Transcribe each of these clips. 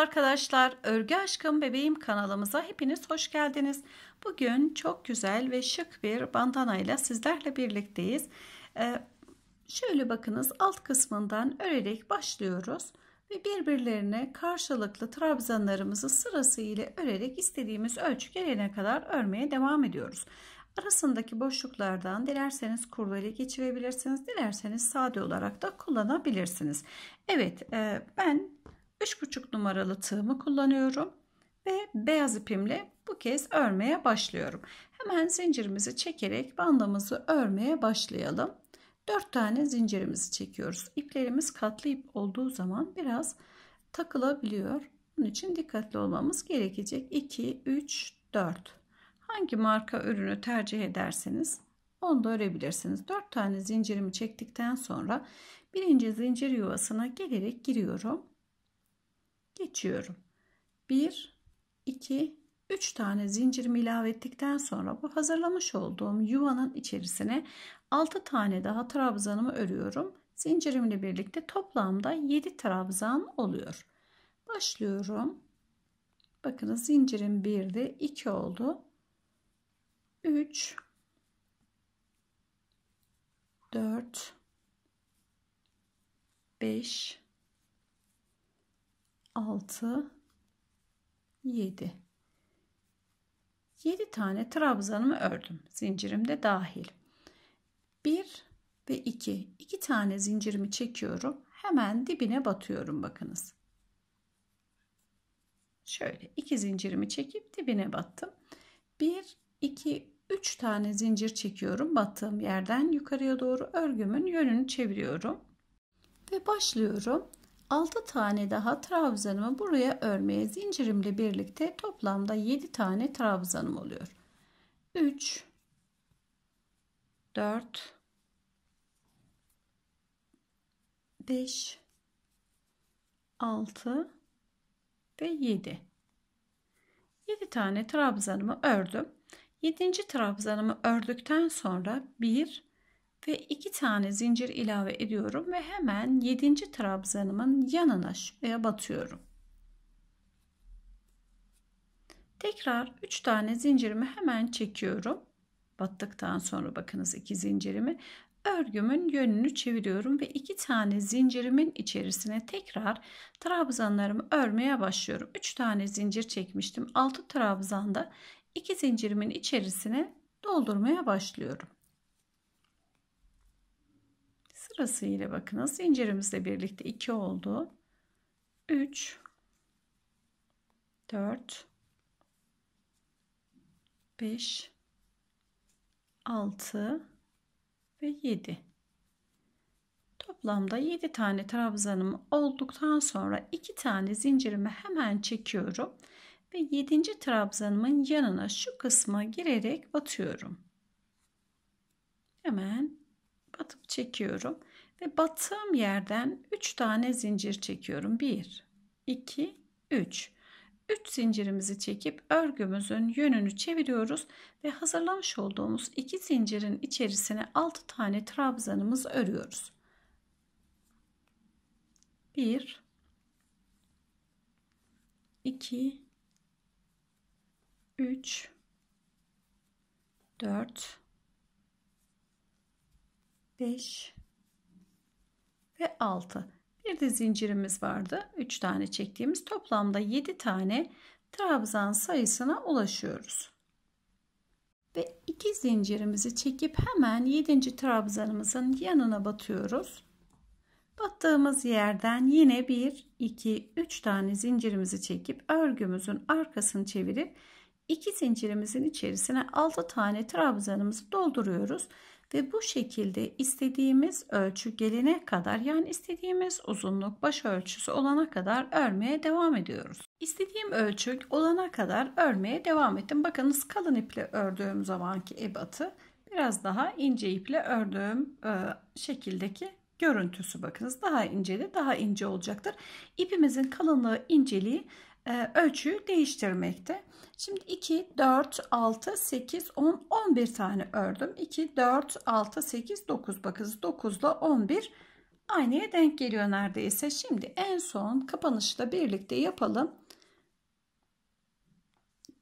arkadaşlar, Örgü Aşkım Bebeğim kanalımıza hepiniz hoş geldiniz. Bugün çok güzel ve şık bir bandana ile sizlerle birlikteyiz. Ee, şöyle bakınız alt kısmından örerek başlıyoruz ve birbirlerine karşılıklı trabzanlarımızı sırası ile örerek istediğimiz ölçü gelene kadar örmeye devam ediyoruz. Arasındaki boşluklardan dilerseniz kurva geçirebilirsiniz, dilerseniz sade olarak da kullanabilirsiniz. Evet, e, ben 3,5 numaralı tığımı kullanıyorum ve beyaz ipimle bu kez örmeye başlıyorum. Hemen zincirimizi çekerek bandımızı örmeye başlayalım. 4 tane zincirimizi çekiyoruz. İplerimiz katlı ip olduğu zaman biraz takılabiliyor. Bunun için dikkatli olmamız gerekecek. 2, 3, 4. Hangi marka ürünü tercih ederseniz onu da örebilirsiniz. 4 tane zincirimi çektikten sonra birinci zincir yuvasına gelerek giriyorum geçiyorum. 1, 2, 3 tane zincirimi ilave ettikten sonra bu hazırlamış olduğum yuvanın içerisine 6 tane daha trabzanımı örüyorum. Zincirimle birlikte toplamda 7 trabzan oluyor. Başlıyorum. Bakınız zincirim 1'di, 2 oldu. 3 4 5 6 7 7 tane trabzanımı ördüm zincirimde dahil 1 ve 2 2 tane zincirimi çekiyorum hemen dibine batıyorum bakınız şöyle 2 zincirimi çekip dibine battım 1 2 3 tane zincir çekiyorum battığım yerden yukarıya doğru örgümün yönünü çeviriyorum ve başlıyorum 6 tane daha trabzanımı buraya örmeye zincirimle birlikte toplamda 7 tane trabzanım oluyor. 3 4 5 6 ve 7 7 tane trabzanımı ördüm. 7. trabzanımı ördükten sonra 1 ve iki tane zincir ilave ediyorum ve hemen yedinci trabzanımın yanına şuraya batıyorum. Tekrar 3 tane zincirimi hemen çekiyorum. Battıktan sonra bakınız iki zincirimi örgümün yönünü çeviriyorum ve iki tane zincirimin içerisine tekrar trabzanlarımı örmeye başlıyorum. 3 tane zincir çekmiştim. 6 trabzanda iki zincirimin içerisine doldurmaya başlıyorum. Şurası ile bakınız zincirimizle birlikte 2 oldu. 3 4 5 6 ve 7 toplamda 7 tane trabzanım olduktan sonra 2 tane zincirimi hemen çekiyorum ve 7. trabzanımın yanına şu kısma girerek batıyorum hemen batıp çekiyorum ve battığım yerden 3 tane zincir çekiyorum. 1, 2, 3. 3 zincirimizi çekip örgümüzün yönünü çeviriyoruz ve hazırlamış olduğumuz 2 zincirin içerisine 6 tane trabzanımız örüyoruz. 1 2 3 4 5 ve 6. Bir de zincirimiz vardı. 3 tane çektiğimiz toplamda 7 tane trabzan sayısına ulaşıyoruz. Ve 2 zincirimizi çekip hemen 7. trabzanımızın yanına batıyoruz. Battığımız yerden yine 1, 2, 3 tane zincirimizi çekip örgümüzün arkasını çevirip 2 zincirimizin içerisine 6 tane trabzanımızı dolduruyoruz ve bu şekilde istediğimiz ölçü gelene kadar yani istediğimiz uzunluk baş ölçüsü olana kadar örmeye devam ediyoruz. İstediğim ölçü olana kadar örmeye devam ettim. Bakınız kalın iple ördüğüm zamanki ebatı biraz daha ince iple ördüğüm e, şekildeki görüntüsü bakınız. Daha ince de daha ince olacaktır. İpimizin kalınlığı inceliği e, ölçüyü değiştirmekte. Şimdi 2, 4, 6, 8, 10, 11 tane ördüm. 2, 4, 6, 8, 9. Bakınız 9 ile 11 aynaya denk geliyor neredeyse. Şimdi en son kapanışla birlikte yapalım.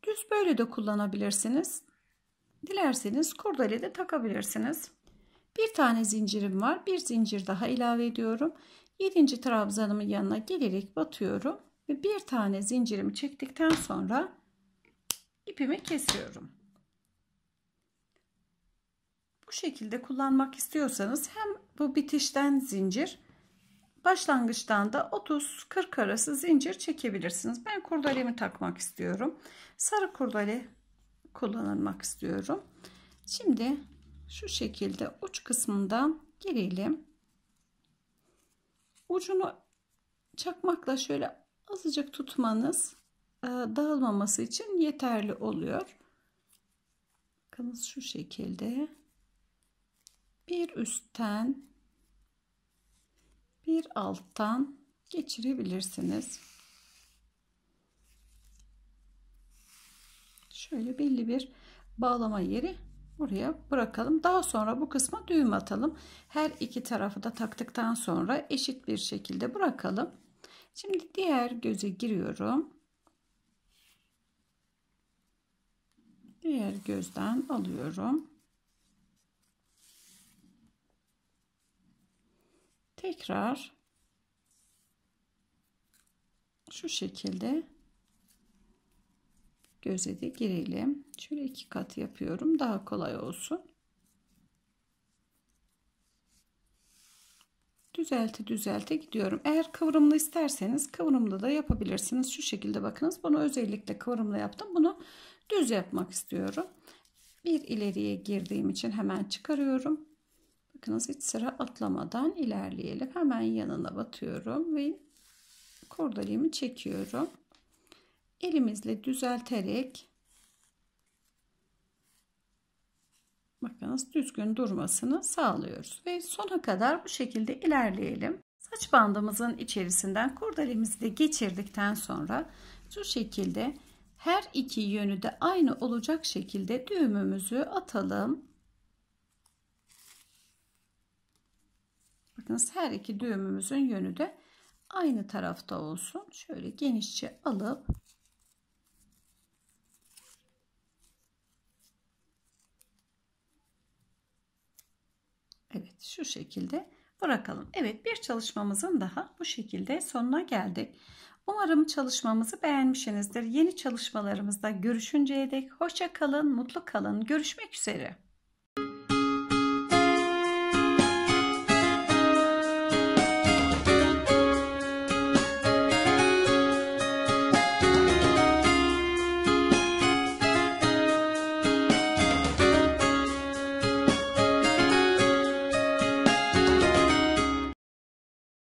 Düz böyle de kullanabilirsiniz. Dilerseniz kurdele de takabilirsiniz. Bir tane zincirim var. Bir zincir daha ilave ediyorum. 7. trabzanımın yanına gelerek batıyorum ve bir tane zincirimi çektikten sonra ipimi kesiyorum. Bu şekilde kullanmak istiyorsanız hem bu bitişten zincir başlangıçtan da 30-40 arası zincir çekebilirsiniz. Ben kurdalemi takmak istiyorum. Sarı kurdale kullanmak istiyorum. Şimdi şu şekilde uç kısmından girelim. Ucunu çakmakla şöyle azıcık tutmanız e, dağılmaması için yeterli oluyor. Bakınız şu şekilde bir üstten bir alttan geçirebilirsiniz. Şöyle belli bir bağlama yeri buraya bırakalım. Daha sonra bu kısma düğüm atalım. Her iki tarafı da taktıktan sonra eşit bir şekilde bırakalım. Şimdi diğer göze giriyorum. Diğer gözden alıyorum. Tekrar şu şekilde göze de girelim. Şöyle iki kat yapıyorum daha kolay olsun. düzelte düzelte gidiyorum. Eğer kıvrımlı isterseniz kıvrımlı da yapabilirsiniz. Şu şekilde bakınız. Bunu özellikle kıvrımlı yaptım. Bunu düz yapmak istiyorum. Bir ileriye girdiğim için hemen çıkarıyorum. Bakınız hiç sıra atlamadan ilerleyelim. Hemen yanına batıyorum ve kordalimi çekiyorum. Elimizle düzelterek Bakınız düzgün durmasını sağlıyoruz. Ve sona kadar bu şekilde ilerleyelim. Saç bandımızın içerisinden kurdalemizi de geçirdikten sonra şu şekilde her iki yönü de aynı olacak şekilde düğümümüzü atalım. Bakınız her iki düğümümüzün yönü de aynı tarafta olsun. Şöyle genişçe alıp şu şekilde bırakalım. Evet bir çalışmamızın daha bu şekilde sonuna geldik. Umarım çalışmamızı beğenmişsinizdir. Yeni çalışmalarımızda görüşünceye dek hoşça kalın, mutlu kalın. Görüşmek üzere.